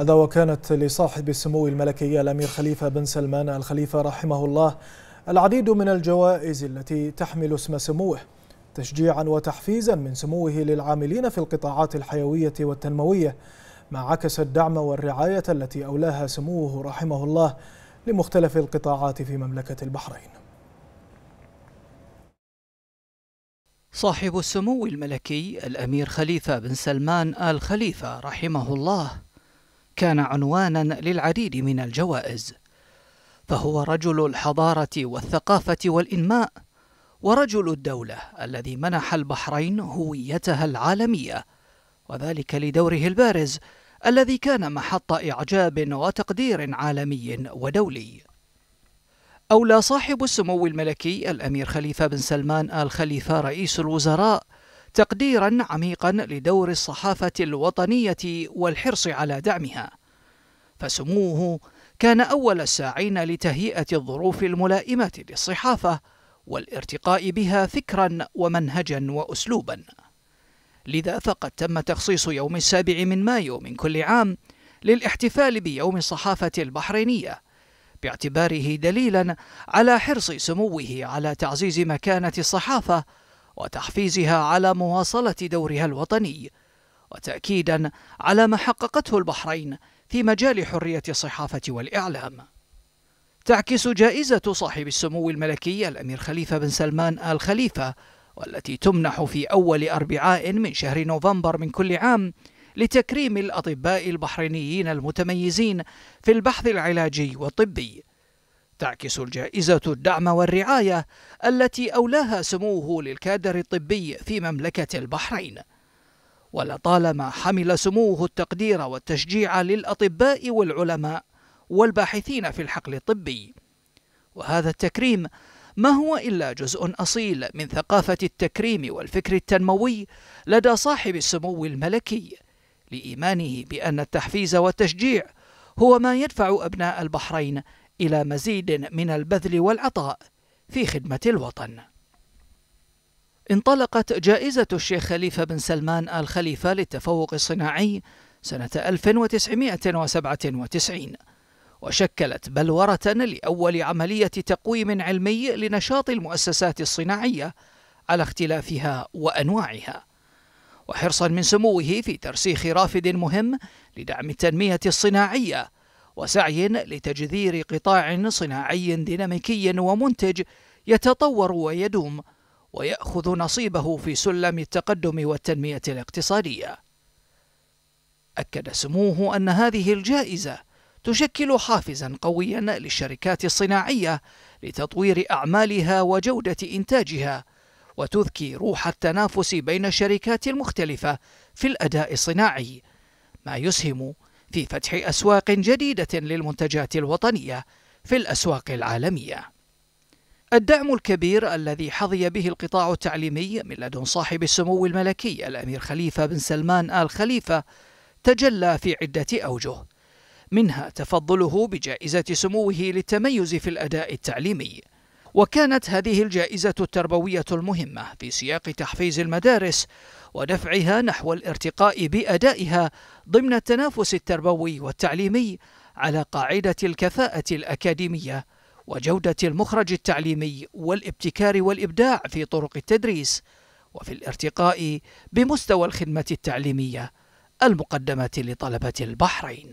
هذا وكانت لصاحب السمو الملكي الأمير خليفة بن سلمان الخليفة رحمه الله العديد من الجوائز التي تحمل اسم سموه تشجيعا وتحفيزا من سموه للعاملين في القطاعات الحيوية والتنموية ما عكس الدعم والرعاية التي أولاها سموه رحمه الله لمختلف القطاعات في مملكة البحرين صاحب السمو الملكي الأمير خليفة بن سلمان آل خليفة رحمه الله كان عنوانا للعديد من الجوائز فهو رجل الحضاره والثقافه والانماء ورجل الدوله الذي منح البحرين هويتها العالميه وذلك لدوره البارز الذي كان محط اعجاب وتقدير عالمي ودولي أولى صاحب السمو الملكي الأمير خليفة بن سلمان آل خليفة رئيس الوزراء تقديرا عميقا لدور الصحافة الوطنية والحرص على دعمها فسموه كان أول الساعين لتهيئة الظروف الملائمة للصحافة والارتقاء بها فكرا ومنهجا وأسلوبا لذا فقد تم تخصيص يوم السابع من مايو من كل عام للاحتفال بيوم الصحافة البحرينية باعتباره دليلا على حرص سموه على تعزيز مكانة الصحافة وتحفيزها على مواصلة دورها الوطني وتأكيدا على ما حققته البحرين في مجال حرية الصحافة والإعلام تعكس جائزة صاحب السمو الملكي الأمير خليفة بن سلمان آل خليفة والتي تمنح في أول أربعاء من شهر نوفمبر من كل عام لتكريم الأطباء البحرينيين المتميزين في البحث العلاجي والطبي تعكس الجائزة الدعم والرعاية التي أولاها سموه للكادر الطبي في مملكة البحرين ولطالما حمل سموه التقدير والتشجيع للأطباء والعلماء والباحثين في الحقل الطبي وهذا التكريم ما هو إلا جزء أصيل من ثقافة التكريم والفكر التنموي لدى صاحب السمو الملكي لإيمانه بأن التحفيز والتشجيع هو ما يدفع أبناء البحرين إلى مزيد من البذل والعطاء في خدمة الوطن. انطلقت جائزة الشيخ خليفة بن سلمان آل خليفة للتفوق الصناعي سنة 1997 وشكلت بلورة لأول عملية تقويم علمي لنشاط المؤسسات الصناعية على اختلافها وأنواعها وحرصا من سموه في ترسيخ رافد مهم لدعم التنمية الصناعية وسعي لتجذير قطاع صناعي ديناميكي ومنتج يتطور ويدوم ويأخذ نصيبه في سلم التقدم والتنمية الاقتصادية. أكد سموه أن هذه الجائزة تشكل حافزا قويا للشركات الصناعية لتطوير أعمالها وجودة إنتاجها، وتذكي روح التنافس بين الشركات المختلفة في الأداء الصناعي، ما يسهم في فتح أسواق جديدة للمنتجات الوطنية في الأسواق العالمية. الدعم الكبير الذي حظي به القطاع التعليمي من لدن صاحب السمو الملكي الأمير خليفة بن سلمان آل خليفة تجلى في عدة أوجه، منها تفضله بجائزة سموه للتميز في الأداء التعليمي، وكانت هذه الجائزة التربوية المهمة في سياق تحفيز المدارس ودفعها نحو الارتقاء بأدائها ضمن التنافس التربوي والتعليمي على قاعدة الكفاءة الأكاديمية وجودة المخرج التعليمي والابتكار والإبداع في طرق التدريس وفي الارتقاء بمستوى الخدمة التعليمية المقدمة لطلبة البحرين